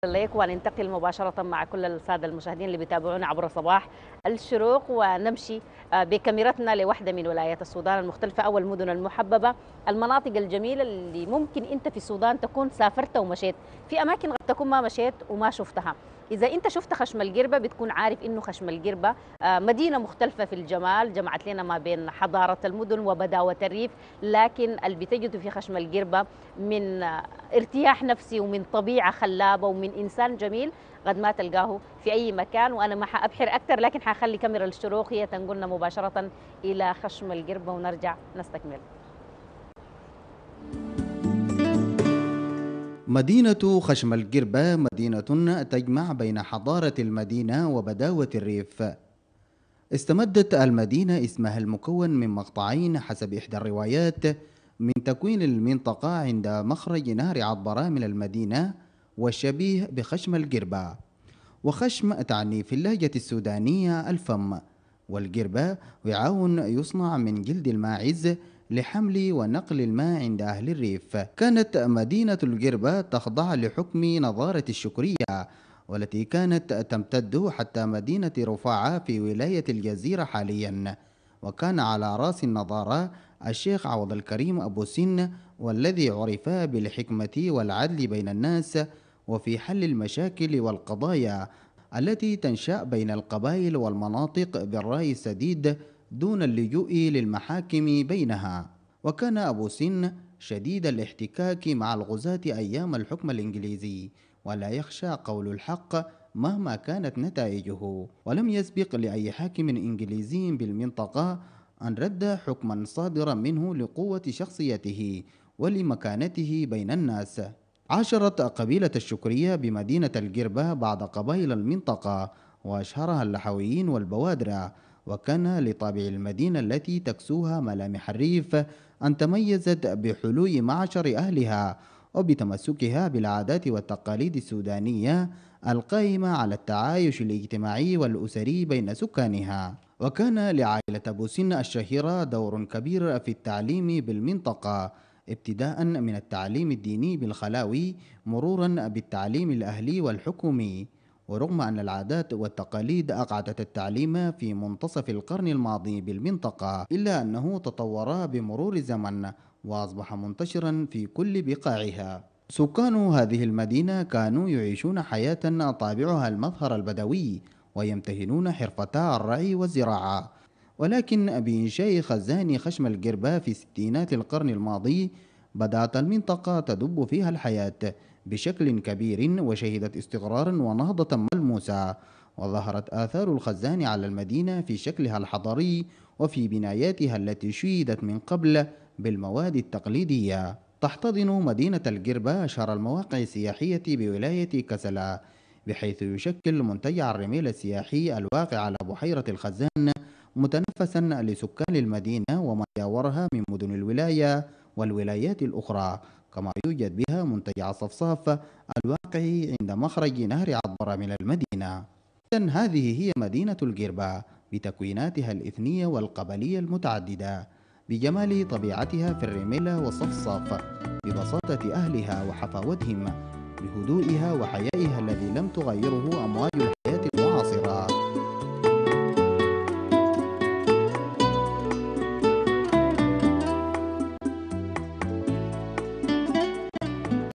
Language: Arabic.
إليك وننتقل مباشرة مع كل السادة المشاهدين اللي بيتابعونا عبر صباح الشروق ونمشي آه، بكاميرتنا لوحدة من ولايات السودان المختلفة أو المدن المحببة المناطق الجميلة اللي ممكن أنت في السودان تكون سافرت ومشيت في أماكن تكون ما مشيت وما شفتها إذا أنت شفت خشم الجربة بتكون عارف إنه خشم الجربة آه، مدينة مختلفة في الجمال جمعت لنا ما بين حضارة المدن وبداوة الريف لكن اللي بتجده في خشم الجربة من آه، ارتياح نفسي ومن طبيعة خلابة ومن إنسان جميل قد ما تلقاه في أي مكان وأنا ما حأبحر أكثر لكن حخلي كاميرا الشروق هي تنقلنا مباشرة إلى خشم الجربة ونرجع نستكمل مدينة خشم القربة مدينة تجمع بين حضارة المدينة وبداوة الريف استمدت المدينة اسمها المكون من مقطعين حسب إحدى الروايات من تكوين المنطقة عند مخرج نهر عطبرة من المدينة والشبيه بخشم القربة وخشم تعني في اللهجة السودانية الفم والقربة وعاء يصنع من جلد الماعز لحمل ونقل الماء عند أهل الريف كانت مدينة القربة تخضع لحكم نظارة الشكرية والتي كانت تمتد حتى مدينة رفاعة في ولاية الجزيرة حاليا وكان على رأس النظارة الشيخ عوض الكريم أبو سن والذي عرف بالحكمة والعدل بين الناس وفي حل المشاكل والقضايا التي تنشأ بين القبائل والمناطق بالرأي السديد دون اللجوء للمحاكم بينها وكان أبو سن شديد الاحتكاك مع الغزاة أيام الحكم الإنجليزي ولا يخشى قول الحق مهما كانت نتائجه ولم يسبق لأي حاكم إنجليزي بالمنطقة أن رد حكما صادرا منه لقوة شخصيته ولمكانته بين الناس عاشرت قبيلة الشكرية بمدينة الجربة بعض قبائل المنطقة وأشهرها اللحويين والبوادرة وكان لطابع المدينة التي تكسوها ملامح الريف أن تميزت بحلو معشر أهلها وبتمسكها بالعادات والتقاليد السودانية القائمة على التعايش الاجتماعي والأسري بين سكانها وكان لعائلة بوسن الشهيرة دور كبير في التعليم بالمنطقة ابتداء من التعليم الديني بالخلاوي مرورا بالتعليم الأهلي والحكومي ورغم أن العادات والتقاليد أقعدت التعليم في منتصف القرن الماضي بالمنطقة إلا أنه تطور بمرور الزمن وأصبح منتشرا في كل بقاعها سكان هذه المدينة كانوا يعيشون حياة طابعها المظهر البدوي ويمتهنون حرفتا الرعي والزراعة ولكن بإنشاء خزان خشم القربة في ستينات القرن الماضي بدأت المنطقة تدب فيها الحياة بشكل كبير وشهدت استقرارا ونهضة ملموسة وظهرت آثار الخزان على المدينة في شكلها الحضري وفي بناياتها التي شيدت من قبل بالمواد التقليدية تحتضن مدينة الجربة أشهر المواقع السياحية بولاية كسلا بحيث يشكل منتجع الرميل السياحي الواقع على بحيرة الخزان متنفسا لسكان المدينة وما يجاورها من مدن الولاية والولايات الأخرى كما يوجد بها منتجع صفصاف الواقع عند مخرج نهر عطبرة من المدينة إذن هذه هي مدينة القربة بتكويناتها الإثنية والقبلية المتعددة بجمال طبيعتها في الرميلة والصفصاف ببساطة أهلها وحفاوتهم بهدوئها وحيائها الذي لم تغيره أمواج